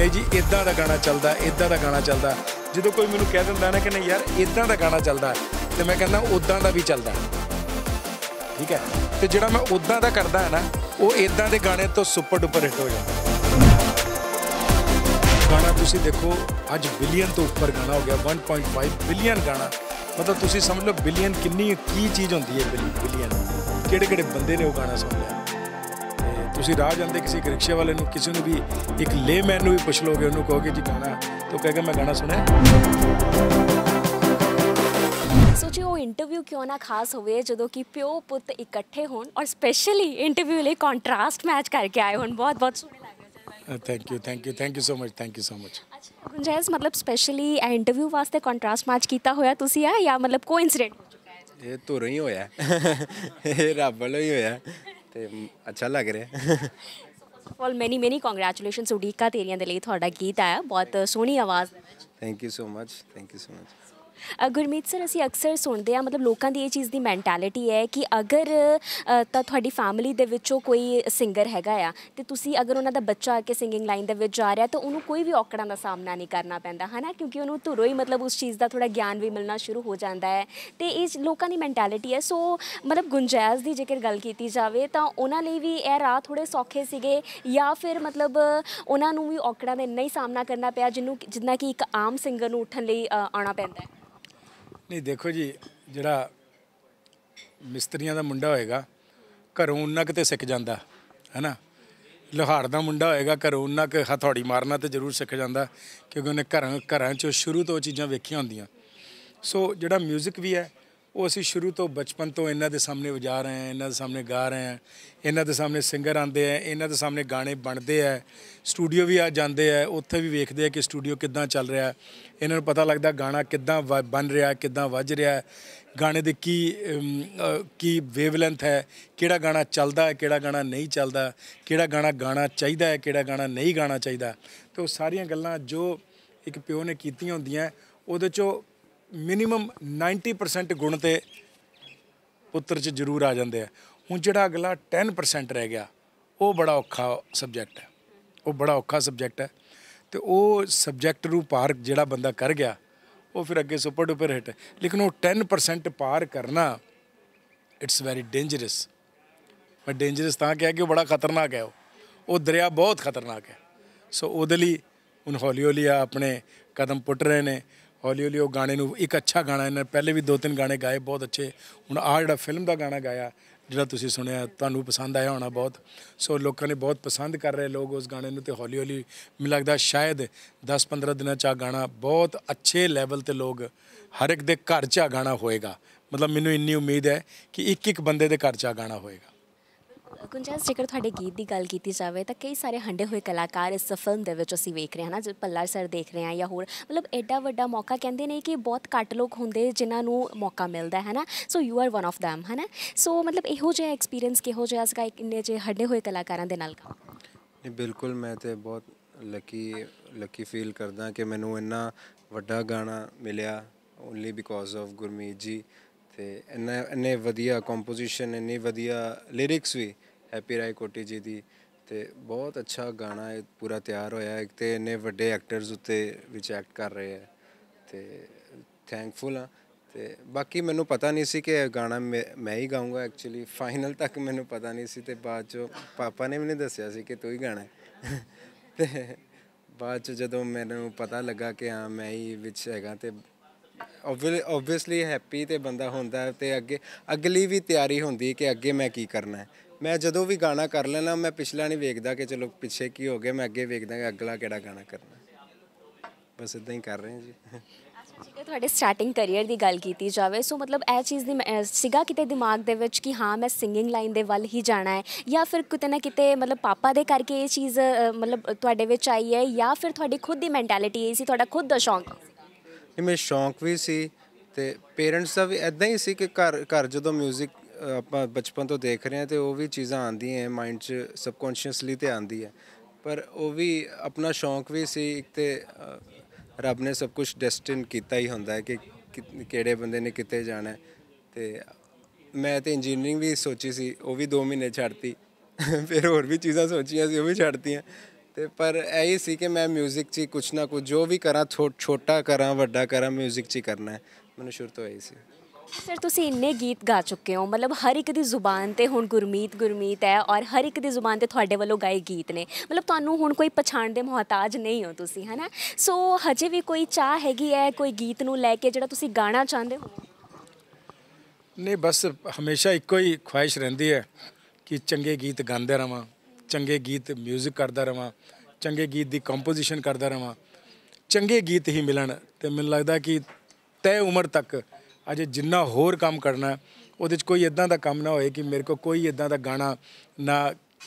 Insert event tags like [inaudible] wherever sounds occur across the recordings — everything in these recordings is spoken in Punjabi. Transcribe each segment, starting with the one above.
ਨਹੀਂ ਜੀ ਇਦਾਂ ਦਾ ਗਾਣਾ ਚੱਲਦਾ ਇਦਾਂ ਦਾ ਗਾਣਾ ਚੱਲਦਾ ਜਦੋਂ ਕੋਈ ਮੈਨੂੰ ਕਹਿ ਦਿੰਦਾ ਨਾ ਕਿ ਨਹੀਂ ਯਾਰ ਇਦਾਂ ਦਾ ਗਾਣਾ ਚੱਲਦਾ ਤੇ ਮੈਂ ਕਹਿੰਦਾ ਉਦਾਂ ਦਾ ਵੀ ਚੱਲਦਾ ਠੀਕ ਹੈ ਤੇ ਜਿਹੜਾ ਮੈਂ ਉਦਾਂ ਦਾ ਕਰਦਾ ਹੈ ਨਾ ਉਹ ਇਦਾਂ ਦੇ ਗਾਣੇ ਤੋਂ ਸੁਪਰ ਡੁਪਰ ਹਿੱਟ ਹੋ ਜਾਂਦਾ ਗਾਣਾ ਤੁਸੀਂ ਦੇਖੋ ਅੱਜ ਬਿਲੀਅਨ ਤੋਂ ਉੱਪਰ ਗਾਣਾ ਹੋ ਗਿਆ 1.5 ਬਿਲੀਅਨ ਗਾਣਾ ਮਤਲਬ ਤੁਸੀਂ ਸਮਝ ਲਓ ਬਿਲੀਅਨ ਕਿੰਨੀ ਕੀ ਚੀਜ਼ ਹੁੰਦੀ ਹੈ ਬਿਲੀਅਨ ਕਿਹੜੇ ਕਿਹੜੇ ਬੰਦੇ ਨੇ ਉਹ ਗਾਣਾ ਸੁਣਿਆ ਤੁਸੀਂ ਰਾਹ ਜਾਂਦੇ ਕਿਸੇ ਰਿਕਸ਼ੇ ਵਾਲੇ ਨੂੰ ਕਿਸੇ ਨੂੰ ਵੀ ਇੱਕ ਲੇਮੈਨ ਨੂੰ ਵੀ ਪੁੱਛ ਲੋਗੇ ਉਹਨੂੰ ਕਹੋਗੇ ਜੀ ਗਾਣਾ ਤੋ ਕਹੇਗਾ ਮੈਂ ਗਾਣਾ ਸੁਣਿਆ ਸੋ ਉਹ ਇੰਟਰਵਿਊ ਕਿਉਂ ਨਾ ਖਾਸ ਹੋਵੇ ਜਦੋਂ ਕਿ ਪਿਓ ਪੁੱਤ ਇਕੱਠੇ ਹੋਣ ਔਰ ਸਪੈਸ਼ਲੀ ਇੰਟਰਵਿਊ ਲਈ ਕੰਟਰਾਸਟ ਮੈਚ ਕਰਕੇ ਆਏ ਹੋਣ ਬਹੁਤ ਬਹੁਤ ਸੋਹਣੇ thank you thank you thank you so much thank you so much gorgeous ਮਤਲਬ ਸਪੈਸ਼ਲੀ ਇੰਟਰਵਿਊ ਵਾਸਤੇ ਕੰਟਰਾਸਟ ਮੈਚ ਕੀਤਾ ਹੋਇਆ ਤੁਸੀਂ ਆ ਜਾਂ ਮਤਲਬ ਕੋਇਨਸੀਡੈਂਟ ਹੋ ਚੁੱਕਾ ਹੈ ਇਹ ਤੋਂ ਰਹੀ ਹੋਇਆ ਇਹ ਰੱਬ ਵੱਲੋਂ ਹੀ ਹੋਇਆ ਤੇ ਅੱਛਾ ਲੱਗ ਰਿਹਾ ਫॉर ਮੈਨੀ ਮੈਨੀ ਕੰਗ੍ਰੈਚੁਲੇਸ਼ਨਸ ਉਡੀਕਾ ਤੇਰੀਆਂ ਦੇ ਲਈ ਤੁਹਾਡਾ ਗੀਤ ਆਇਆ ਬਹੁਤ ਸੋਹਣੀ ਆਵਾਜ਼ thank you so much thank you so much Gurmeet sir ਅਸੀਂ ਅਕਸਰ ਸੁਣਦੇ ਆ ਮਤਲਬ ਲੋਕਾਂ ਦੀ ਇਹ ਚੀਜ਼ ਦੀ ਮੈਂਟੈਲਿਟੀ ਹੈ ਕਿ ਅਗਰ ਤਾਂ ਤੁਹਾਡੀ ਫੈਮਿਲੀ ਦੇ ਵਿੱਚੋਂ ਕੋਈ ਸਿੰਗਰ ਹੈਗਾ ਆ ਤੇ ਤੁਸੀਂ ਅਗਰ ਉਹਨਾਂ ਦਾ ਬੱਚਾ ਆ ਕੇ ਸਿੰਗਿੰਗ ਲਾਈਨ ਦੇ ਵਿੱਚ ਜਾ ਰਿਹਾ ਤਾਂ ਉਹਨੂੰ ਕੋਈ ਵੀ ਔਕੜਾਂ ਦਾ ਸਾਹਮਣਾ ਨਹੀਂ ਕਰਨਾ ਪੈਂਦਾ ਹਨਾ ਕਿਉਂਕਿ ਉਹਨੂੰ ਧੁਰੋ ਹੀ ਮਤਲਬ ਉਸ ਚੀਜ਼ ਦਾ ਥੋੜਾ ਗਿਆਨ ਵੀ ਮਿਲਣਾ ਸ਼ੁਰੂ ਹੋ ਜਾਂਦਾ ਹੈ ਤੇ ਇਹ ਲੋਕਾਂ ਦੀ ਮੈਂਟੈਲਿਟੀ ਹੈ ਸੋ ਮਤਲਬ ਗੁੰਜਾਇਸ਼ ਦੀ ਜੇਕਰ ਗੱਲ ਕੀਤੀ ਜਾਵੇ ਤਾਂ ਉਹਨਾਂ ਲਈ ਵੀ ਇਹ ਰਾਹ ਥੋੜੇ ਸੌਖੇ ਸੀਗੇ ਜਾਂ ਫਿਰ ਮਤਲਬ ਉਹਨਾਂ ਨੂੰ ਵੀ ਔਕੜਾਂ ਦੇ ਨਹੀਂ ਸਾਹਮਣਾ ਕਰਨਾ ਪਿਆ ਜਿੰਨੂੰ ਜਿੰਨਾ ਕਿ ਇੱਕ ਆਮ ਸਿੰਗਰ ਨੂੰ ਉੱਠਣ ਲਈ ਆਉਣਾ ਪੈਂਦਾ ਹੈ ਨਹੀਂ ਦੇਖੋ ਜੀ ਜਿਹੜਾ ਮਿਸਤਰੀਆਂ ਦਾ ਮੁੰਡਾ ਹੋਏਗਾ ਘਰੋਂ ਉਹਨਾਂ ਕਿਤੇ ਸਿੱਖ ਜਾਂਦਾ ਹੈਨਾ ਲੋਹਾਰ ਦਾ ਮੁੰਡਾ ਹੋਏਗਾ ਘਰੋਂ ਉਹਨਾਂ ਕਿ ਹਥੌੜੀ ਮਾਰਨਾ ਤੇ ਜ਼ਰੂਰ ਸਿੱਖ ਜਾਂਦਾ ਕਿਉਂਕਿ ਉਹਨੇ ਘਰਾਂ ਘਰਾਂ ਚੋਂ ਸ਼ੁਰੂ ਤੋਂ ਚੀਜ਼ਾਂ ਵੇਖੀਆਂ ਹੁੰਦੀਆਂ ਸੋ ਜਿਹੜਾ 뮤직 ਵੀ ਹੈ ਉਹ ਅਸੀਂ ਸ਼ੁਰੂ ਤੋਂ ਬਚਪਨ ਤੋਂ ਇਹਨਾਂ ਦੇ ਸਾਹਮਣੇ ਵਜਾ ਰਹੇ ਹਾਂ ਇਹਨਾਂ ਦੇ ਸਾਹਮਣੇ ਗਾ ਰਹੇ ਹਾਂ ਇਹਨਾਂ ਦੇ ਸਾਹਮਣੇ ਸਿੰਗਰ ਆਉਂਦੇ ਆ ਇਹਨਾਂ ਦੇ ਸਾਹਮਣੇ ਗਾਣੇ ਬਣਦੇ ਆ ਸਟੂਡੀਓ ਵੀ ਆ ਜਾਂਦੇ ਆ ਉੱਥੇ ਵੀ ਵੇਖਦੇ ਆ ਕਿ ਸਟੂਡੀਓ ਕਿੱਦਾਂ ਚੱਲ ਰਿਹਾ ਇਹਨਾਂ ਨੂੰ ਪਤਾ ਲੱਗਦਾ ਗਾਣਾ ਕਿੱਦਾਂ ਬਣ ਰਿਹਾ ਕਿੱਦਾਂ ਵੱਜ ਰਿਹਾ ਗਾਣੇ ਦੇ ਕੀ ਕੀ ਵੇਵਲੈਂਥ ਹੈ ਕਿਹੜਾ ਗਾਣਾ ਚੱਲਦਾ ਹੈ ਕਿਹੜਾ ਗਾਣਾ ਨਹੀਂ ਚੱਲਦਾ ਕਿਹੜਾ ਗਾਣਾ ਗਾਣਾ ਚਾਹੀਦਾ ਹੈ ਕਿਹੜਾ ਗਾਣਾ ਨਹੀਂ ਗਾਣਾ ਚਾਹੀਦਾ ਤੇ ਉਹ ਸਾਰੀਆਂ ਗੱਲਾਂ ਜੋ ਇੱਕ ਪਿਓ ਨੇ ਕੀਤੀਆਂ ਹੁੰਦੀਆਂ ਉਹਦੇ ਚੋਂ ਮਿਨੀਮਮ 90% ਗੁਣ ਤੇ ਪੁੱਤਰ 'ਚ ਜ਼ਰੂਰ ਆ ਜਾਂਦੇ ਆ ਹੁਣ ਜਿਹੜਾ ਅਗਲਾ 10% ਰਹਿ ਗਿਆ ਉਹ ਬੜਾ ਔਖਾ ਸਬਜੈਕਟ ਹੈ ਉਹ ਬੜਾ ਔਖਾ ਸਬਜੈਕਟ ਹੈ ਤੇ ਉਹ ਸਬਜੈਕਟ ਨੂੰ ਪਾਰ ਜਿਹੜਾ ਬੰਦਾ ਕਰ ਗਿਆ ਉਹ ਫਿਰ ਅੱਗੇ ਸੁਪਰ ਡੁਪਰ ਹਿੱਟ ਲੇਕਿਨ ਉਹ 10% ਪਾਰ ਕਰਨਾ ਇਟਸ ਵੈਰੀ ਡੇਂਜਰਸ ਪਰ ਡੇਂਜਰਸ ਤਾਂ ਕਿਹਾ ਕਿ ਉਹ ਬੜਾ ਖਤਰਨਾਕ ਹੈ ਉਹ ਦਰਿਆ ਬਹੁਤ ਖਤਰਨਾਕ ਹੈ ਸੋ ਉਹਦੇ ਲਈ ਹੁਣ ਹੌਲੀ ਹੌਲੀ ਆਪਣੇ ਕਦਮ ਪੁੱਟ ਰਹੇ ਨੇ ਹੌਲੀ ਹੌਲੀ ਉਹ ਗਾਣੇ ਨੂੰ ਇੱਕ ਅੱਛਾ ਗਾਣਾ ਇਹਨਾਂ ਪਹਿਲੇ ਵੀ ਦੋ ਤਿੰਨ ਗਾਣੇ ਗਾਏ ਬਹੁਤ ਅੱਛੇ ਹੁਣ ਆ ਜਿਹੜਾ ਫਿਲਮ ਦਾ ਗਾਣਾ ਗਾਇਆ ਜਿਹੜਾ ਤੁਸੀਂ ਸੁਣਿਆ ਤੁਹਾਨੂੰ ਪਸੰਦ ਆਇਆ ਹੋਣਾ ਬਹੁਤ ਸੋ ਲੋਕਾਂ ਨੇ ਬਹੁਤ ਪਸੰਦ ਕਰ ਰਹੇ ਲੋਕ ਉਸ ਗਾਣੇ ਨੂੰ ਤੇ ਹੌਲੀ ਹੌਲੀ ਮੈਨੂੰ ਲੱਗਦਾ ਸ਼ਾਇਦ 10-15 ਦਿਨਾਂ ਚ ਆ ਗਾਣਾ ਬਹੁਤ ਅੱਛੇ ਲੈਵਲ ਤੇ ਲੋਕ ਹਰ ਇੱਕ ਦੇ ਘਰ ਚ ਆ ਗਾਣਾ ਹੋਏਗਾ ਮਤਲਬ ਮੈਨੂੰ ਇੰਨੀ ਉਮੀਦ ਹੈ ਕਿ ਇੱਕ ਇੱਕ ਬੰਦੇ ਦੇ ਘਰ ਚ ਆ ਗਾਣਾ ਹੋਏਗਾ ਗੁੰਜਾਸ ਜੇਕਰ ਤੁਹਾਡੇ ਗੀਤ ਦੀ ਗੱਲ ਕੀਤੀ ਜਾਵੇ ਤਾਂ ਕਈ ਸਾਰੇ ਹੰਡੇ ਹੋਏ ਕਲਾਕਾਰ ਇਸ ਫਿਲਮ ਦੇ ਵਿੱਚ ਅਸੀਂ ਵੇਖ ਰਹੇ ਹਾਂ ਨਾ ਜਿਵੇਂ ਪੱਲਾ ਸਰ ਦੇਖ ਰਹੇ ਹਾਂ ਜਾਂ ਹੋਰ ਮਤਲਬ ਐਡਾ ਵੱਡਾ ਮੌਕਾ ਕਹਿੰਦੇ ਨੇ ਕਿ ਬਹੁਤ ਘੱਟ ਲੋਕ ਹੁੰਦੇ ਜਿਨ੍ਹਾਂ ਨੂੰ ਮੌਕਾ ਮਿਲਦਾ ਹੈ ਨਾ so you are one of them ਹੈ ਨਾ ਸੋ ਮਤਲਬ ਇਹੋ ਜਿਹਾ ਐਕਸਪੀਰੀਅੰਸ ਕਿਹੋ ਜਿਹਾ ਸੀਗਾ ਇੰਨੇ ਜੇ ਹੰਡੇ ਹੋਏ ਕਲਾਕਾਰਾਂ ਦੇ ਨਾਲ ਕਾ ਨਹੀਂ ਬਿਲਕੁਲ ਮੈਂ ਤੇ ਬਹੁਤ ਲੱਕੀ ਲੱਕੀ ਫੀਲ ਕਰਦਾ ਕਿ ਮੈਨੂੰ ਇੰਨਾ ਵੱਡਾ ਗਾਣਾ ਮਿਲਿਆ ਓਨਲੀ ਬਿਕੋਜ਼ ਆਫ ਗੁਰਮੀਤ ਜੀ ਤੇ ਇੰਨੇ ਇੰਨੇ ਵਧੀਆ ਕੰਪੋਜੀਸ਼ਨ ਇੰਨੇ ਵਧੀਆ ਲਿਰਿਕਸ ਵੀ ਹੈਪੀ ਰਾਏ ਕੋਟੀ ਜੀ ਦੀ ਤੇ ਬਹੁਤ ਅੱਛਾ ਗਾਣਾ ਹੈ ਪੂਰਾ ਤਿਆਰ ਹੋਇਆ ਹੈ ਤੇ ਇੰਨੇ ਵੱਡੇ ਐਕਟਰਸ ਉੱਤੇ ਵਿੱਚ ਐਕਟ ਕਰ ਰਹੇ ਹੈ ਤੇ ਥੈਂਕਫੁਲ ਹਾਂ ਤੇ ਬਾਕੀ ਮੈਨੂੰ ਪਤਾ ਨਹੀਂ ਸੀ ਕਿ ਇਹ ਗਾਣਾ ਮੈਂ ਹੀ ਗਾਉਂਗਾ ਐਕਚੁਅਲੀ ਫਾਈਨਲ ਤੱਕ ਮੈਨੂੰ ਪਤਾ ਨਹੀਂ ਸੀ ਤੇ ਬਾਅਦ ਚ ਪਾਪਾ ਨੇ ਮੈਨੂੰ ਦੱਸਿਆ ਸੀ ਕਿ ਤੂੰ ਹੀ ਗਾਣਾ ਤੇ ਬਾਅਦ ਚ ਜਦੋਂ ਮੈਨੂੰ ਪਤਾ ਲੱਗਾ ਕਿ ਹਾਂ ਮੈਂ ਹੀ ਵਿੱਚ ਹੈਗਾ ਤੇ ਆਬਵੀਅਸਲੀ ਹੈਪੀ ਤੇ ਬੰਦਾ ਹੁੰਦਾ ਤੇ ਅੱਗੇ ਅਗਲੀ ਵੀ ਤਿਆਰੀ ਹੁੰਦੀ ਕਿ ਅੱਗੇ ਮੈਂ ਕੀ ਕਰਨਾ ਹੈ ਮੈਂ ਜਦੋਂ ਵੀ ਗਾਣਾ ਕਰ ਲੈਣਾ ਮੈਂ ਪਿਛਲਾ ਨਹੀਂ ਵੇਖਦਾ ਕਿ ਚਲੋ ਪਿੱਛੇ ਕੀ ਹੋ ਗਿਆ ਮੈਂ ਅੱਗੇ ਵੇਖਦਾ ਕਿ ਅਗਲਾ ਕਿਹੜਾ ਗਾਣਾ ਕਰਨਾ ਬਸ ਇਦਾਂ ਹੀ ਕਰ ਰਹੇ ਹਾਂ ਜੀ ਜੇ ਤੁਹਾਡੇ ਸਟਾਰਟਿੰਗ ਕੈਰੀਅਰ ਦੀ ਗੱਲ ਕੀਤੀ ਜਾਵੇ ਸੋ ਮਤਲਬ ਇਹ ਚੀਜ਼ ਦੀ ਸਿਗਾ ਕਿਤੇ ਦਿਮਾਗ ਦੇ ਵਿੱਚ ਕਿ ਹਾਂ ਮੈਂ ਸਿੰਗਿੰਗ ਲਾਈਨ ਦੇ ਵੱਲ ਹੀ ਜਾਣਾ ਹੈ ਜਾਂ ਫਿਰ ਕਿਤੇ ਨਾ ਕਿਤੇ ਮਤਲਬ ਪਾਪਾ ਦੇ ਕਰਕੇ ਇਹ ਚੀਜ਼ ਮਤਲਬ ਤੁਹਾਡੇ ਵਿੱਚ ਆਈ ਹੈ ਜਾਂ ਫਿਰ ਤੁਹਾਡੀ ਖੁਦ ਦੀ ਮੈਂਟੈਲਿਟੀ ਸੀ ਤੁਹਾਡਾ ਖੁਦ ਦਾ ਸ਼ੌਂਕ ਇਹ ਮੇਰੇ ਸ਼ੌਂਕ ਵੀ ਸੀ ਤੇ ਪੇਰੈਂਟਸ ਦਾ ਵੀ ਐਦਾਂ ਹੀ ਸੀ ਕਿ ਘਰ ਘਰ ਜਦੋਂ 뮤직 ਆਪਾਂ ਬਚਪਨ ਤੋਂ ਦੇਖ ਰਹੇ ਹਾਂ ਤੇ ਉਹ ਵੀ ਚੀਜ਼ਾਂ ਆਂਦੀਆਂ ਮਾਈਂਡ 'ਚ ਸਬਕੌਂਸ਼ੀਅਸਲੀ ਤੇ ਆਂਦੀ ਹੈ ਪਰ ਉਹ ਵੀ ਆਪਣਾ ਸ਼ੌਂਕ ਵੀ ਸੀ ਇੱਕ ਤੇ ਰੱਬ ਨੇ ਸਭ ਕੁਝ ਡੈਸਟਿਨ ਕੀਤਾ ਹੀ ਹੁੰਦਾ ਹੈ ਕਿ ਕਿਹੜੇ ਬੰਦੇ ਨੇ ਕਿੱਥੇ ਜਾਣਾ ਤੇ ਮੈਂ ਤੇ ਇੰਜੀਨੀਅਰਿੰਗ ਵੀ ਸੋਚੀ ਸੀ ਉਹ ਵੀ 2 ਮਹੀਨੇ ਛੱਡਤੀ [laughs] ਫਿਰ ਹੋਰ ਵੀ ਚੀਜ਼ਾਂ ਸੋਚੀਆਂ ਸੀ ਉਹ ਵੀ ਛੱਡਤੀਆਂ ਤੇ ਪਰ ਇਹ ਸੀ ਕਿ ਮੈਂ 뮤직 'ਚ ਕੁਛ ਨਾ ਕੁਝ ਜੋ ਵੀ ਕਰਾਂ ਛੋਟਾ ਕਰਾਂ ਵੱਡਾ ਕਰਾਂ 뮤직 'ਚ ਕਰਨਾ ਹੈ ਮੈਨੂੰ ਸ਼ੁਰੂ ਤੋਂ ਇਹ ਸੀ ਸਰ ਤੁਸੀਂ ਇੰਨੇ ਗੀਤ ਗਾ ਚੁੱਕੇ ਹੋ ਮਤਲਬ ਹਰ ਇੱਕ ਦੀ ਜ਼ੁਬਾਨ ਤੇ ਹੁਣ ਗੁਰਮੀਤ ਗੁਰਮੀਤ ਹੈ ਔਰ ਹਰ ਇੱਕ ਦੀ ਜ਼ੁਬਾਨ ਤੇ ਤੁਹਾਡੇ ਵੱਲੋਂ ਗਾਏ ਗੀਤ ਨੇ ਮਤਲਬ ਤੁਹਾਨੂੰ ਹੁਣ ਕੋਈ ਪਛਾਣ ਦੇ ਮੁਹਤਾਜ ਨਹੀਂ ਹੋ ਤੁਸੀਂ ਹਨਾ ਸੋ ਹਜੇ ਵੀ ਕੋਈ ਚਾਹ ਹੈਗੀ ਹੈ ਕੋਈ ਗੀਤ ਨੂੰ ਲੈ ਕੇ ਜਿਹੜਾ ਤੁਸੀਂ ਗਾਣਾ ਚਾਹੁੰਦੇ ਹੋ ਨਹੀਂ ਬਸ ਹਮੇਸ਼ਾ ਇੱਕੋ ਹੀ ਖੁਆਇਸ਼ ਰਹਿੰਦੀ ਹੈ ਕਿ ਚੰਗੇ ਗੀਤ ਗਾਉਂਦੇ ਰਵਾਂ ਚੰਗੇ ਗੀਤ 뮤직 ਕਰਦਾ ਰਵਾਂ ਚੰਗੇ ਗੀਤ ਦੀ ਕੰਪੋਜੀਸ਼ਨ ਕਰਦਾ ਰਵਾਂ ਚੰਗੇ ਗੀਤ ਹੀ ਮਿਲਣ ਤੇ ਮੈਨੂੰ ਲੱਗਦਾ ਕਿ ਤੈ ਉਮਰ ਤੱਕ ਅਜੇ ਜਿੰਨਾ ਹੋਰ ਕੰਮ ਕਰਨਾ ਉਹਦੇ ਚ ਕੋਈ ਇਦਾਂ ਦਾ ਕੰਮ ਨਾ ਹੋਏ ਕਿ ਮੇਰੇ ਕੋ ਕੋਈ ਇਦਾਂ ਦਾ ਗਾਣਾ ਨਾ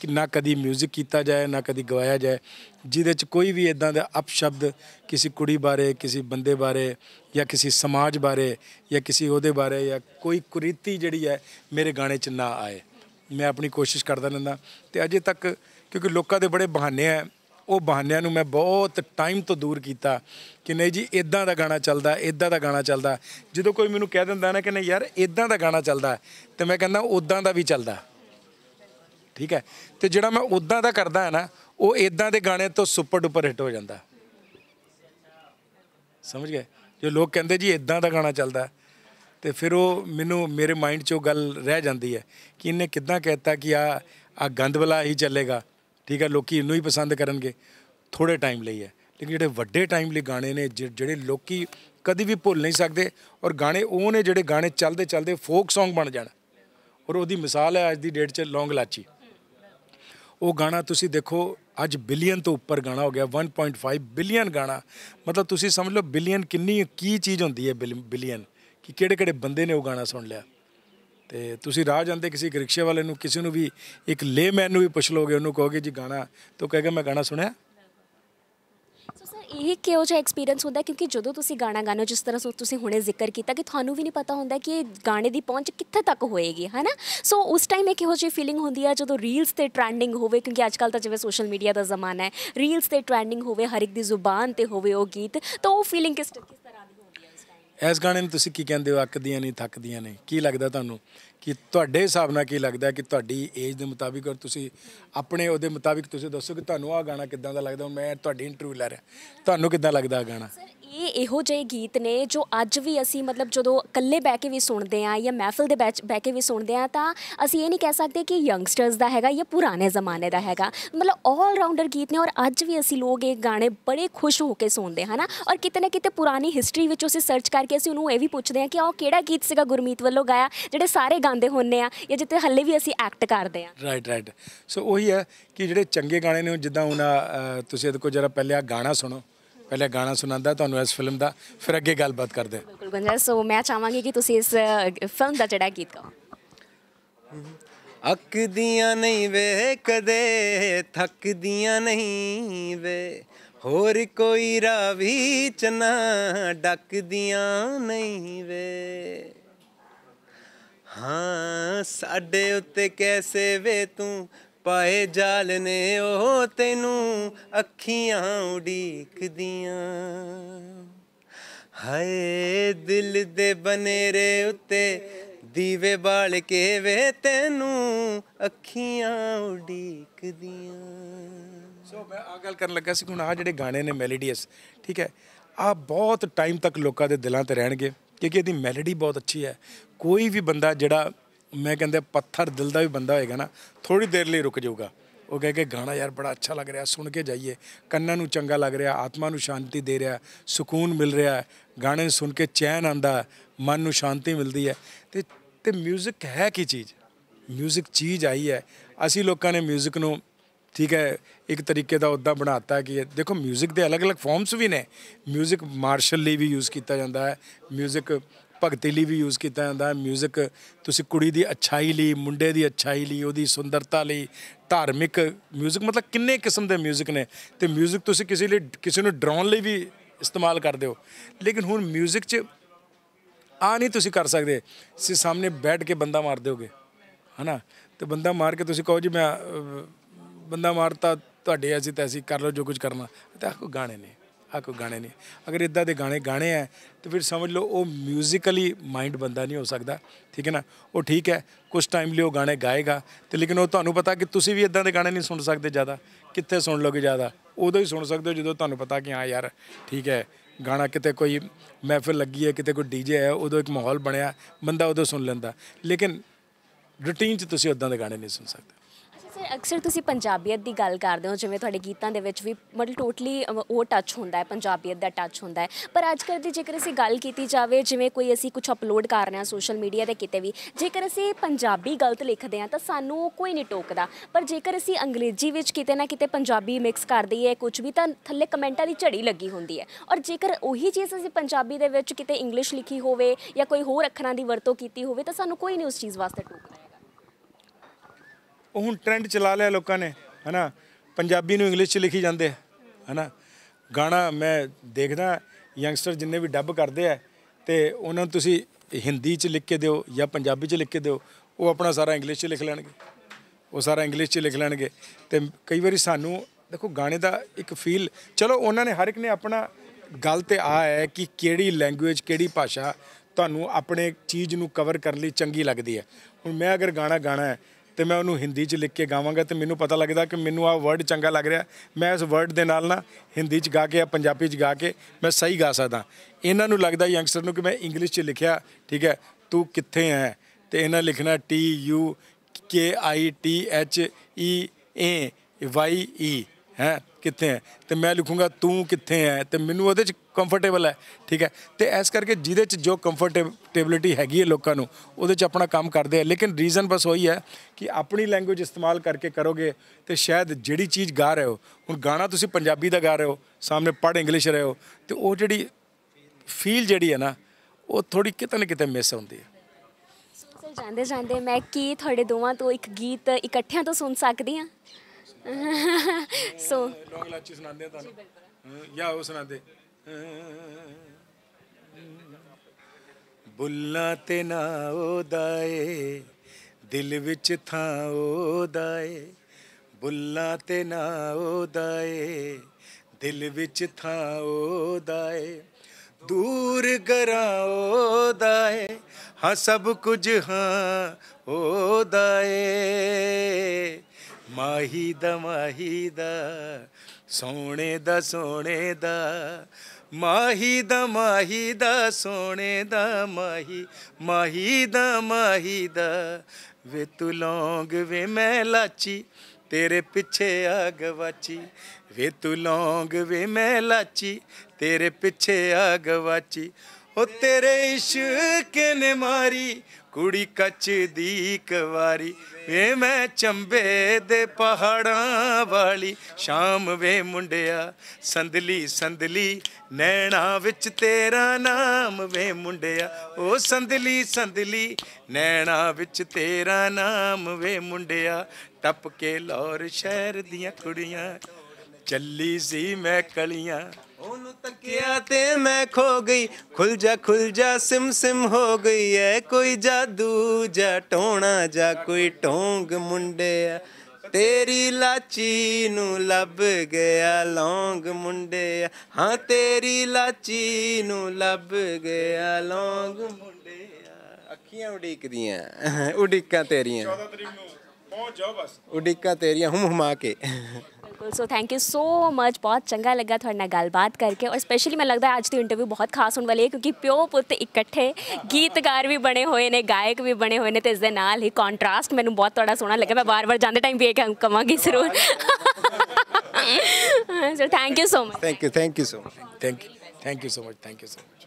ਨਾ ਕਦੀ 뮤직 ਕੀਤਾ ਜਾਏ ਨਾ ਕਦੀ ਗਵਾਇਆ ਜਾਏ ਜਿਹਦੇ ਚ ਕੋਈ ਵੀ ਇਦਾਂ ਦਾ ਅਪਸ਼ਬਦ ਕਿਸੇ ਕੁੜੀ ਬਾਰੇ ਕਿਸੇ ਬੰਦੇ ਬਾਰੇ ਜਾਂ ਕਿਸੇ ਸਮਾਜ ਬਾਰੇ ਜਾਂ ਕਿਸੇ ਉਹਦੇ ਬਾਰੇ ਜਾਂ ਕੋਈ ਕੁਰੀਤੀ ਜਿਹੜੀ ਹੈ ਮੇਰੇ ਗਾਣੇ ਚ ਨਾ ਆਏ ਮੈਂ ਆਪਣੀ ਕੋਸ਼ਿਸ਼ ਕਰਦਾ ਰਹਿੰਦਾ ਤੇ ਅਜੇ ਤੱਕ ਕਿਉਂਕਿ ਲੋਕਾਂ ਦੇ ਬੜੇ ਬਹਾਨੇ ਆ ਉਹ ਬਹਾਨਿਆਂ ਨੂੰ ਮੈਂ ਬਹੁਤ ਟਾਈਮ ਤੋਂ ਦੂਰ ਕੀਤਾ ਕਿ ਨਹੀਂ ਜੀ ਇਦਾਂ ਦਾ ਗਾਣਾ ਚੱਲਦਾ ਇਦਾਂ ਦਾ ਗਾਣਾ ਚੱਲਦਾ ਜਦੋਂ ਕੋਈ ਮੈਨੂੰ ਕਹਿ ਦਿੰਦਾ ਨਾ ਕਿ ਨਹੀਂ ਯਾਰ ਇਦਾਂ ਦਾ ਗਾਣਾ ਚੱਲਦਾ ਤੇ ਮੈਂ ਕਹਿੰਦਾ ਉਦਾਂ ਦਾ ਵੀ ਚੱਲਦਾ ਠੀਕ ਹੈ ਤੇ ਜਿਹੜਾ ਮੈਂ ਉਦਾਂ ਦਾ ਕਰਦਾ ਹੈ ਨਾ ਉਹ ਇਦਾਂ ਦੇ ਗਾਣੇ ਤੋਂ ਸੁਪਰ ਡੁਪਰ ਹਿੱਟ ਹੋ ਜਾਂਦਾ ਸਮਝ ਗਏ ਜੋ ਲੋਕ ਕਹਿੰਦੇ ਜੀ ਇਦਾਂ ਦਾ ਗਾਣਾ ਚੱਲਦਾ ਤੇ ਫਿਰ ਉਹ ਮੈਨੂੰ ਮੇਰੇ ਮਾਈਂਡ 'ਚ ਉਹ ਗੱਲ ਰਹਿ ਜਾਂਦੀ ਹੈ ਕਿ ਇਹਨੇ ਕਿਦਾਂ ਕਹਿਤਾ ਕਿ ਆ ਆ ਗੰਦ ਵਾਲਾ ਹੀ ਚੱਲੇਗਾ ਠੀਕ ਹੈ ਲੋਕੀ ਇਹਨੂੰ ਹੀ ਪਸੰਦ ਕਰਨਗੇ ਥੋੜੇ ਟਾਈਮ ਲਈ ਹੈ ਲੇਕਿਨ ਜਿਹੜੇ ਵੱਡੇ ਟਾਈਮ ਲਈ ਗਾਣੇ ਨੇ ਜਿਹੜੇ ਲੋਕੀ ਕਦੀ ਵੀ ਭੁੱਲ ਨਹੀਂ ਸਕਦੇ ਔਰ ਗਾਣੇ ਉਹ ਨੇ ਜਿਹੜੇ ਗਾਣੇ ਚੱਲਦੇ ਚੱਲਦੇ ਫੋਕ Song ਬਣ ਜਾਣ ਔਰ ਉਹਦੀ ਮਿਸਾਲ ਹੈ ਅੱਜ ਦੀ ਡੇਟ 'ਚ ਲੌਂਗ ਲਾਚੀ ਉਹ ਗਾਣਾ ਤੁਸੀਂ ਦੇਖੋ ਅੱਜ ਬਿਲੀਅਨ ਤੋਂ ਉੱਪਰ ਗਾਣਾ ਹੋ ਗਿਆ 1.5 ਬਿਲੀਅਨ ਗਾਣਾ ਮਤਲਬ ਤੁਸੀਂ ਸਮਝ ਲਓ ਬਿਲੀਅਨ ਕਿੰਨੀ ਕੀ ਚੀਜ਼ ਹੁੰਦੀ ਹੈ ਬਿਲੀਅਨ ਕਿ ਕਿਹੜੇ ਕਿਹੜੇ ਬੰਦੇ ਨੇ ਉਹ ਗਾਣਾ ਸੁਣ ਲਿਆ ਤੇ ਤੁਸੀਂ ਰਾਹ ਜਾਂਦੇ ਕਿਸੇ ਰਿਕਸ਼ੇ ਵਾਲੇ ਨੂੰ ਕਿਸੇ ਨੂੰ ਵੀ ਇੱਕ ਲੇਮੈਨ ਨੂੰ ਵੀ ਪੁੱਛ ਲੋਗੇ ਉਹਨੂੰ ਕਹੋਗੇ ਜੀ ਗਾਣਾ ਤੋ ਕਹੇਗਾ ਮੈਂ ਗਾਣਾ ਸੁਣਿਆ ਸੋ ਸਰ ਇਹ ਕਿਹੋ ਜਿਹਾ ਐਕਸਪੀਰੀਅੰਸ ਹੁੰਦਾ ਕਿਉਂਕਿ ਜਦੋਂ ਤੁਸੀਂ ਗਾਣਾ ਗਾਣੋ ਜਿਸ ਤਰ੍ਹਾਂ ਤੁਸੀਂ ਹੁਣੇ ਜ਼ਿਕਰ ਕੀਤਾ ਕਿ ਤੁਹਾਨੂੰ ਵੀ ਨਹੀਂ ਪਤਾ ਹੁੰਦਾ ਕਿ ਇਹ ਗਾਣੇ ਦੀ ਪਹੁੰਚ ਕਿੱਥੇ ਤੱਕ ਹੋਏਗੀ ਹਨਾ ਸੋ ਉਸ ਟਾਈਮ ਇਹ ਕਿਹੋ ਜਿਹੀ ਫੀਲਿੰਗ ਹੁੰਦੀ ਹੈ ਜਦੋਂ ਰੀਲਸ ਤੇ ਟ੍ਰੈਂਡਿੰਗ ਹੋਵੇ ਕਿਉਂਕਿ ਅੱਜ ਕੱਲ ਤਾਂ ਜਿਵੇਂ ਸੋਸ਼ਲ ਮੀਡੀਆ ਦਾ ਜ਼ਮਾਨਾ ਹੈ ਰੀਲਸ ਤੇ ਟ੍ਰੈਂਡਿੰਗ ਹੋਵੇ ਹਰ ਇੱਕ ਦੀ ਜ਼ੁਬਾਨ ਤੇ ਹੋਵੇ ਉਹ ਗੀਤ ਤਾਂ ਉਹ ਫੀਲਿੰਗ ਕਿਸ ਤਰ੍ਹਾਂ ਇਸ ਗਾਣੇ ਨੂੰ ਤੁਸੀਂ ਕੀ ਕਹਿੰਦੇ ਹੋ ਅੱਕਦੀਆਂ ਨਹੀਂ ਥੱਕਦੀਆਂ ਨਹੀਂ ਕੀ ਲੱਗਦਾ ਤੁਹਾਨੂੰ ਕਿ ਤੁਹਾਡੇ ਹਿਸਾਬ ਨਾਲ ਕੀ ਲੱਗਦਾ ਕਿ ਤੁਹਾਡੀ ਏਜ ਦੇ ਮੁਤਾਬਿਕ ਔਰ ਤੁਸੀਂ ਆਪਣੇ ਉਹਦੇ ਮੁਤਾਬਿਕ ਤੁਸੀਂ ਦੱਸੋ ਕਿ ਤੁਹਾਨੂੰ ਆ ਗਾਣਾ ਕਿਦਾਂ ਦਾ ਲੱਗਦਾ ਮੈਂ ਤੁਹਾਡੀ ਇੰਟਰਵਿਊ ਲੈ ਰਿਹਾ ਤੁਹਾਨੂੰ ਕਿਦਾਂ ਲੱਗਦਾ ਆ ਗਾਣਾ ਇਹ ਇਹੋ ਜਿਹੇ ਗੀਤ ਨੇ ਜੋ ਅੱਜ ਵੀ ਅਸੀਂ ਮਤਲਬ ਜਦੋਂ ਇਕੱਲੇ ਬੈ ਕੇ ਵੀ ਸੁਣਦੇ ਆ ਜਾਂ ਮਹਿਫਲ ਦੇ ਬੈ ਕੇ ਵੀ ਸੁਣਦੇ ਆ ਤਾਂ ਅਸੀਂ ਇਹ ਨਹੀਂ ਕਹਿ ਸਕਦੇ ਕਿ ਯੰਗਸਟਰਸ ਦਾ ਹੈਗਾ ਜਾਂ ਪੁਰਾਣੇ ਜ਼ਮਾਨੇ ਦਾ ਹੈਗਾ ਮਤਲਬ 올 ਰਾਊਂਡਰ ਗੀਤ ਨੇ ਔਰ ਅੱਜ ਵੀ ਅਸੀਂ ਲੋਕ ਇਹ ਗਾਣੇ ਬੜੇ ਖੁਸ਼ ਹੋ ਕੇ ਸੁਣਦੇ ਹਨਾ ਔਰ ਕਿਤੇ ਨਾ ਕਿਤੇ ਪੁਰਾਣੀ ਹਿਸਟਰੀ ਵਿੱਚ ਉਸੇ ਸਰਚ ਕਰਕੇ ਅਸੀਂ ਉਹਨੂੰ ਇਹ ਵੀ ਪੁੱਛਦੇ ਆ ਕਿ ਉਹ ਕਿਹੜਾ ਗੀਤ ਸੀਗਾ ਗੁਰਮੀਤ ਵੱਲੋਂ ਗਾਇਆ ਜਿਹੜੇ ਸਾਰੇ ਗਾਉਂਦੇ ਹੁੰਨੇ ਆ ਜਾਂ ਜਿੱਤੇ ਹੱਲੇ ਵੀ ਅਸੀਂ ਐਕਟ ਕਰਦੇ ਆ ਰਾਈਟ ਰਾਈਟ ਸੋ ਉਹੀ ਹੈ ਕਿ ਜਿਹੜੇ ਚੰਗੇ ਗਾਣੇ ਨੇ ਜਿੱਦਾਂ ਉਹਨਾਂ ਤੁਸੀਂ ਇਹਦੇ ਕੋਲ ਜਰਾ ਪਹਿਲੇ ਆ ਗਾਣਾ ਸੁਣੋ ਪਹਿਲੇ ਗਾਣਾ ਸੁਣਾਉਂਦਾ ਤੁਹਾਨੂੰ ਇਸ ਫਿਲਮ ਦਾ ਫਿਰ ਅੱਗੇ ਗੱਲਬਾਤ ਕਰਦੇ ਬਿਲਕੁਲ ਗੰਜਾ ਸੋ ਮੈਂ ਚਾਹਾਂਗੀ ਕਿ ਤੁਸੀਂ ਇਸ ਫਿਲਮ ਦਾ ਜਿਹੜਾ ਗੀਤ ਗਾਓ ਅੱਕਦੀਆਂ ਨਹੀਂ ਵੇ ਕਦੇ ਥੱਕਦੀਆਂ ਨਹੀਂ ਵੇ ਹੋਰ ਕੋਈ ਰਾਵੀ ਚਨਾ ਡੱਕਦੀਆਂ ਨਹੀਂ ਵੇ ਹਾਂ ਸਾਡੇ ਉੱਤੇ ਕੈਸੇ ਵੇ ਤੂੰ ਪਾਏ ਜਾਲ ਨੇ ਉਹ ਤੈਨੂੰ ਅੱਖੀਆਂ ਉਡੀਕਦੀਆਂ ਹਾਏ ਦਿਲ ਦੇ ਬਨੇਰੇ ਉੱਤੇ ਦੀਵੇ ਬਾਲ ਕੇ ਵੇ ਤੈਨੂੰ ਅੱਖੀਆਂ ਉਡੀਕਦੀਆਂ ਸੋ ਮੈਂ ਆ ਗੱਲ ਕਰਨ ਲੱਗਾ ਸੀ ਹੁਣ ਆ ਜਿਹੜੇ ਗਾਣੇ ਨੇ ਮੈਲੋਡੀਅਸ ਠੀਕ ਹੈ ਆ ਬਹੁਤ ਟਾਈਮ ਤੱਕ ਲੋਕਾਂ ਦੇ ਦਿਲਾਂ ਤੇ ਰਹਿਣਗੇ ਕਿਉਂਕਿ ਇਹਦੀ ਮੈਲੋਡੀ ਬਹੁਤ ਅੱਛੀ ਹੈ ਕੋਈ ਵੀ ਬੰਦਾ ਜਿਹੜਾ ਮੈਂ ਕਹਿੰਦਾ ਪੱਥਰ ਦਿਲ ਦਾ ਵੀ ਬੰਦਾ ਹੋਏਗਾ ਨਾ ਥੋੜੀ ਦੇਰ ਲਈ ਰੁਕ ਜਾਊਗਾ ਉਹ ਕਹੇ ਕਿ ਗਾਣਾ ਯਾਰ ਬੜਾ ਅੱਛਾ ਲੱਗ ਰਿਹਾ ਸੁਣ ਕੇ ਜਾਈਏ ਕੰਨਾਂ ਨੂੰ ਚੰਗਾ ਲੱਗ ਰਿਹਾ ਆਤਮਾ ਨੂੰ ਸ਼ਾਂਤੀ ਦੇ ਰਿਹਾ ਸਕੂਨ ਮਿਲ ਰਿਹਾ ਗਾਣੇ ਸੁਣ ਕੇ ਚੈਨ ਆਂਦਾ ਮਨ ਨੂੰ ਸ਼ਾਂਤੀ ਮਿਲਦੀ ਹੈ ਤੇ ਤੇ 뮤직 ਹੈ ਕੀ ਚੀਜ਼ 뮤직 ਚੀਜ਼ ਆਈ ਹੈ ਅਸੀਂ ਲੋਕਾਂ ਨੇ 뮤직 ਨੂੰ ਠੀਕ ਹੈ ਇੱਕ ਤਰੀਕੇ ਦਾ ਉਦਾਂ ਬਣਾਤਾ ਕਿ ਦੇਖੋ 뮤직 ਦੇ ਅਲੱਗ-ਅਲੱਗ ਫਾਰਮਸ ਵੀ ਨੇ 뮤직 ਮਾਰਸ਼ਲ ਲਈ ਵੀ ਯੂਜ਼ ਕੀਤਾ ਜਾਂਦਾ ਹੈ 뮤직 ਭਗਤੀ ਲਈ ਵੀ ਯੂਜ਼ ਕੀਤਾ ਜਾਂਦਾ ਹੈ 뮤직 ਤੁਸੀਂ ਕੁੜੀ ਦੀ ਅਛਾਈ ਲਈ ਮੁੰਡੇ ਦੀ ਅਛਾਈ ਲਈ ਉਹਦੀ ਸੁੰਦਰਤਾ ਲਈ ਧਾਰਮਿਕ 뮤직 ਮਤਲਬ ਕਿੰਨੇ ਕਿਸਮ ਦੇ 뮤직 ਨੇ ਤੇ 뮤직 ਤੁਸੀਂ ਕਿਸੇ ਲਈ ਕਿਸੇ ਨੂੰ ਡਰਾਉਣ ਲਈ ਵੀ ਇਸਤੇਮਾਲ ਕਰਦੇ ਹੋ ਲੇਕਿਨ ਹੁਣ 뮤직 'ਚ ਆ ਨਹੀਂ ਤੁਸੀਂ ਕਰ ਸਕਦੇ ਤੁਸੀਂ ਸਾਹਮਣੇ ਬੈਠ ਕੇ ਬੰਦਾ ਮਾਰ ਦਿਓਗੇ ਹਨਾ ਤੇ ਬੰਦਾ ਮਾਰ ਕੇ ਤੁਸੀਂ ਕਹੋ ਜੀ ਮੈਂ ਬੰਦਾ ਮਾਰਤਾ ਤੁਹਾਡੇ ਅਸੀਂ ਤਾਂ ਅਸੀਂ ਕਰ ਲਓ ਜੋ ਕੁਝ ਕਰਨਾ ਤਾਂ ਆਹ ਕੋ ਗਾਣੇ ਨੇ ਆਹ ਕੋ ਗਾਣੇ ਨੇ ਅਗਰ ਇਦਾਂ ਦੇ ਗਾਣੇ ਗਾਣੇ ਆ ਤਾਂ ਫਿਰ ਸਮਝ ਲਓ ਉਹ 뮤지컬ਲੀ ਮਾਈਂਡ ਬੰਦਾ ਨਹੀਂ ਹੋ ਸਕਦਾ ਠੀਕ ਹੈ ਨਾ ਉਹ ਠੀਕ ਹੈ ਕੁਝ ਟਾਈਮ ਲਈ ਉਹ ਗਾਣੇ ਗਾਏਗਾ ਤੇ ਲੇਕਿਨ ਉਹ ਤੁਹਾਨੂੰ ਪਤਾ ਕਿ ਤੁਸੀਂ ਵੀ ਇਦਾਂ ਦੇ ਗਾਣੇ ਨਹੀਂ ਸੁਣ ਸਕਦੇ ਜ਼ਿਆਦਾ ਕਿੱਥੇ ਸੁਣ ਲੋਗੇ ਜ਼ਿਆਦਾ ਉਦੋਂ ਹੀ ਸੁਣ ਸਕਦੇ ਹੋ ਜਦੋਂ ਤੁਹਾਨੂੰ ਪਤਾ ਕਿ ਹਾਂ ਯਾਰ ਠੀਕ ਹੈ ਗਾਣਾ ਕਿਤੇ ਕੋਈ ਮਹਿਫਿਲ ਲੱਗੀ ਹੈ ਕਿਤੇ ਕੋਈ ਡੀਜੇ ਹੈ ਉਦੋਂ ਇੱਕ ਮਾਹੌਲ ਬਣਿਆ ਬੰਦਾ ਉਦੋਂ ਸੁਣ ਲੈਂਦਾ ਲੇਕਿਨ ਰੁਟੀਨ 'ਚ ਤੁਸੀਂ ਉਦਾਂ ਦੇ ਗਾਣੇ ਨਹੀਂ ਸੁਣ ਸਕਦੇ ਸਰ ਅਕਸਰ ਤੁਸੀਂ ਪੰਜਾਬੀਅਤ ਦੀ ਗੱਲ ਕਰਦੇ ਹੋ ਜਿਵੇਂ ਤੁਹਾਡੇ ਗੀਤਾਂ ਦੇ ਵਿੱਚ ਵੀ ਮਤਲਬ ਟੋਟਲੀ ਉਹ ਟੱਚ ਹੁੰਦਾ ਹੈ ਪੰਜਾਬੀਅਤ ਦਾ ਟੱਚ ਹੁੰਦਾ ਹੈ ਪਰ ਅੱਜ ਕੱਲ ਦੀ ਜੇਕਰ ਅਸੀਂ ਗੱਲ ਕੀਤੀ ਜਾਵੇ ਜਿਵੇਂ ਕੋਈ ਅਸੀਂ ਕੁਝ ਅਪਲੋਡ ਕਰ ਰਹੇ ਹਾਂ ਸੋਸ਼ਲ ਮੀਡੀਆ ਤੇ ਕਿਤੇ ਵੀ ਜੇਕਰ ਅਸੀਂ ਪੰਜਾਬੀ ਗਲਤ ਲਿਖਦੇ ਹਾਂ ਤਾਂ ਸਾਨੂੰ ਕੋਈ ਨਹੀਂ ਟੋਕਦਾ ਪਰ ਜੇਕਰ ਅਸੀਂ ਅੰਗਰੇਜ਼ੀ ਵਿੱਚ ਕਿਤੇ ਨਾ ਕਿਤੇ ਪੰਜਾਬੀ ਮਿਕਸ ਕਰ ਦਈਏ ਕੁਝ ਵੀ ਤਾਂ ਥੱਲੇ ਕਮੈਂਟਾਂ ਦੀ ਝੜੀ ਲੱਗੀ ਹੁੰਦੀ ਹੈ ਔਰ ਜੇਕਰ ਉਹੀ ਚੀਜ਼ ਅਸੀਂ ਪੰਜਾਬੀ ਦੇ ਵਿੱਚ ਕਿਤੇ ਇੰਗਲਿਸ਼ ਲਿਖੀ ਹੋਵੇ ਜਾਂ ਕੋਈ ਹੋਰ ਅੱਖਰਾਂ ਦੀ ਵਰਤੋਂ ਕੀਤੀ ਹੋਵੇ ਤਾਂ ਸਾਨੂੰ ਕੋਈ ਨਹੀਂ ਉਸ ਚੀਜ਼ ਵਾਸਤੇ ਟੋਕਦਾ ਉਹ ਹੁਣ ਟ੍ਰੈਂਡ ਚਲਾ ਲਿਆ ਲੋਕਾਂ ਨੇ ਹਨਾ ਪੰਜਾਬੀ ਨੂੰ ਇੰਗਲਿਸ਼ 'ਚ ਲਿਖੀ ਜਾਂਦੇ ਹਨਾ ਗਾਣਾ ਮੈਂ ਦੇਖਦਾ ਯੰਗਸਟਰ ਜਿੰਨੇ ਵੀ ਡੱਬ ਕਰਦੇ ਆ ਤੇ ਉਹਨਾਂ ਨੂੰ ਤੁਸੀਂ ਹਿੰਦੀ 'ਚ ਲਿਖ ਕੇ ਦਿਓ ਜਾਂ ਪੰਜਾਬੀ 'ਚ ਲਿਖ ਕੇ ਦਿਓ ਉਹ ਆਪਣਾ ਸਾਰਾ ਇੰਗਲਿਸ਼ 'ਚ ਲਿਖ ਲੈਣਗੇ ਉਹ ਸਾਰਾ ਇੰਗਲਿਸ਼ 'ਚ ਲਿਖ ਲੈਣਗੇ ਤੇ ਕਈ ਵਾਰੀ ਸਾਨੂੰ ਦੇਖੋ ਗਾਣੇ ਦਾ ਇੱਕ ਫੀਲ ਚਲੋ ਉਹਨਾਂ ਨੇ ਹਰ ਇੱਕ ਨੇ ਆਪਣਾ ਗੱਲ ਤੇ ਆ ਹੈ ਕਿ ਕਿਹੜੀ ਲੈਂਗੁਏਜ ਕਿਹੜੀ ਭਾਸ਼ਾ ਤੁਹਾਨੂੰ ਆਪਣੇ ਚੀਜ਼ ਨੂੰ ਕਵਰ ਕਰਨ ਲਈ ਚੰਗੀ ਲੱਗਦੀ ਹੈ ਹੁਣ ਮੈਂ ਅਗਰ ਗਾਣਾ ਗਾਣਾ ਹੈ ਤੇ ਮੈਂ ਉਹਨੂੰ ਹਿੰਦੀ 'ਚ ਲਿਖ ਕੇ ਗਾਵਾਂਗਾ ਤੇ ਮੈਨੂੰ ਪਤਾ ਲੱਗਦਾ ਕਿ ਮੈਨੂੰ ਆ ਵਰਡ ਚੰਗਾ ਲੱਗ ਰਿਹਾ ਮੈਂ ਇਸ ਵਰਡ ਦੇ ਨਾਲ ਨਾ ਹਿੰਦੀ 'ਚ ਗਾ ਕੇ ਜਾਂ ਪੰਜਾਬੀ 'ਚ ਗਾ ਕੇ ਮੈਂ ਸਹੀ ਗਾ ਸਕਦਾ ਇਹਨਾਂ ਨੂੰ ਲੱਗਦਾ ਯੰਗਸਟਰ ਨੂੰ ਕਿ ਮੈਂ ਇੰਗਲਿਸ਼ 'ਚ ਲਿਖਿਆ ਠੀਕ ਹੈ ਤੂੰ ਕਿੱਥੇ ਹੈ ਤੇ ਇਹਨਾਂ ਲਿਖਣਾ T U K I T H E A Y E ਹੈ ਕਿੱਥੇ ਹੈ ਤੇ ਮੈਂ ਲਿਖੂੰਗਾ ਤੂੰ ਕਿੱਥੇ ਹੈ ਤੇ ਮੈਨੂੰ ਉਹਦੇ 'ਚ ਕੰਫਰਟੇਬਲ ਹੈ ਠੀਕ ਹੈ ਤੇ ਇਸ ਕਰਕੇ ਜਿਹਦੇ 'ਚ ਜੋ ਕੰਫਰਟੇਬਿਲਟੀ ਹੈਗੀ ਹੈ ਲੋਕਾਂ ਨੂੰ ਉਹਦੇ 'ਚ ਆਪਣਾ ਕੰਮ ਕਰਦੇ ਆ ਲੇਕਿਨ ਰੀਜ਼ਨ ਬਸ ਹੋਈ ਹੈ ਕਿ ਆਪਣੀ ਲੈਂਗੁਏਜ ਇਸਤੇਮਾਲ ਕਰਕੇ ਕਰੋਗੇ ਤੇ ਸ਼ਾਇਦ ਜਿਹੜੀ ਚੀਜ਼ ਗਾ ਰਹੇ ਹੋ ਹੁਣ ਗਾਣਾ ਤੁਸੀਂ ਪੰਜਾਬੀ ਦਾ ਗਾ ਰਹੇ ਹੋ ਸਾਹਮਣੇ ਪੜ ਇੰਗਲਿਸ਼ ਰਹੇ ਹੋ ਤੇ ਉਹ ਜਿਹੜੀ ਫੀਲ ਜਿਹੜੀ ਹੈ ਨਾ ਉਹ ਥੋੜੀ ਕਿਤੇ ਨਾ ਕਿਤੇ ਮਿਸ ਹੁੰਦੀ ਹੈ ਜਾਂਦੇ ਜਾਂਦੇ ਮੈਂ ਕੀ ਤੁਹਾਡੇ ਦੋਵਾਂ ਤੋਂ ਇੱਕ ਗੀਤ ਇਕੱਠਿਆਂ ਤੋਂ ਸੁਣ ਸਕਦੀ ਆ ਸੋ ਲੋਕ ਲਾਚੀ ਸੁਣਾਉਂਦੇ ਤੁਹਾਨੂੰ ਜਾਂ ਉਹ ਸੁਣਾਉਂਦੇ ਬੁੱਲਾਂ ਤੇ ਨਾ ਉਹਦਾ ਏ ਦਿਲ ਵਿੱਚ ਥਾਂ ਉਹਦਾ ਏ ਬੁੱਲਾਂ ਤੇ ਨਾ ਉਹਦਾ ਏ ਦਿਲ ਵਿੱਚ ਥਾਂ ਉਹਦਾ ਏ दूर गरा ओ दाए हाँ सब कुछ हाँ ओ दाए ਮਾਹੀ ਦਾ ਮਾਹੀ ਦਾ ਸੋਹਣੇ ਦਾ ਸੋਹਣੇ ਦਾ ਮਾਹੀ ਦਾ ਮਾਹੀ ਦਾ ਸੋਹਣੇ ਦਾ ਮਾਹੀ ਮਾਹੀ ਦਾ ਮਾਹੀ ਦਾ ਵੇ ਤੂੰ ਲੌਂਗ ਵੇ ਮੈਂ ਲਾਚੀ ਤੇਰੇ ਪਿੱਛੇ ਆਗ ਵਾਚੀ ਵੇ ਤੂੰ ਲੌਂਗ ਵੇ ਮੈਂ ਲਾਚੀ ਤੇਰੇ ਪਿੱਛੇ ਆਗ ਵਾਚੀ ਉਹ ਤੇਰੇ ਇਸ਼ਕ ਨੇ ਮਾਰੀ ਕੁੜੀ ਕੱਚ ਦੀ ਕਵਾਰੀ ਵੇ ਮੈਂ ਚੰਬੇ ਦੇ ਪਹਾੜਾਂ ਵਾਲੀ ਸ਼ਾਮ ਵੇ ਮੁੰਡਿਆ ਸੰਦਲੀ ਸੰਦਲੀ ਨੈਣਾ ਵਿੱਚ ਤੇਰਾ ਨਾਮ ਵੇ ਮੁੰਡਿਆ ਓ ਸੰਦਲੀ ਸੰਦਲੀ ਨੈਣਾ ਵਿੱਚ ਤੇਰਾ ਨਾਮ ਵੇ ਮੁੰਡਿਆ ਟੱਪ ਕੇ ਲੋਰ ਸ਼ਹਿਰ ਦੀਆਂ ਕੁੜੀਆਂ ਚੱਲੀ ਸੀ ਮੈਂ ਕਲੀਆਂ ਕਿਆ ਤੇ ਮੈਂ ਖੋ ਗਈ ਖੁੱਲ ਜਾ ਖੁੱਲ ਜਾ ਸਿਮ ਸਿਮ ਹੋ ਗਈ ਐ ਕੋਈ ਜਾਦੂ ਜਾ ਟੋਣਾ ਜਾ ਕੋਈ ਢੋਂਗ ਮੁੰਡਿਆ ਤੇਰੀ ਲਾਚੀ ਨੂੰ ਲੱਭ ਗਿਆ ਲੌਂਗ ਮੁੰਡਿਆ ਹਾਂ ਤੇਰੀ ਲਾਚੀ ਨੂੰ ਲੱਭ ਗਿਆ ਲੌਂਗ ਮੁੰਡਿਆ ਅੱਖੀਆਂ ਉਡੀਕਦੀਆਂ ਉਡੀਕਾਂ ਤੇਰੀਆਂ 14 ਤਰੀਕ ਨੂੰ ਪਹੁੰਚ ਜਾ ਬਸ ਉਡੀਕਾਂ ਤੇਰੀਆਂ ਹਮ ਹਮਾ ਕੇ ਬਿਲਕੁਲ so thank you so much ਬਹੁਤ ਚੰਗਾ ਲੱਗਾ ਤੁਹਾਡੇ ਨਾਲ ਗੱਲਬਾਤ ਕਰਕੇ ਔਰ ਸਪੈਸ਼ਲੀ ਮੈਨੂੰ ਲੱਗਦਾ ਅੱਜ ਦੀ ਇੰਟਰਵਿਊ ਬਹੁਤ ਖਾਸ ਹੋਣ ਵਾਲੀ ਹੈ ਕਿਉਂਕਿ ਪਿਓ ਪੁੱਤ ਇਕੱਠੇ ਗੀਤਕਾਰ ਵੀ ਬਣੇ ਹੋਏ ਨੇ ਗਾਇਕ ਵੀ ਬਣੇ ਹੋਏ ਨੇ ਤੇ ਇਸ ਦੇ ਨਾਲ ਹੀ ਕੰਟਰਾਸਟ ਮੈਨੂੰ ਬਹੁਤ ਤੁਹਾਡਾ ਸੋਹਣਾ ਲੱਗਾ ਮੈਂ ਬਾਰ-ਬਾਰ ਜਾਂਦੇ ਟਾਈਮ ਵੀ ਇਹ ਕਹਾਂਗੀ ਜ਼ਰੂਰ so thank you so much thank you thank you so much thank you thank you so much thank you so much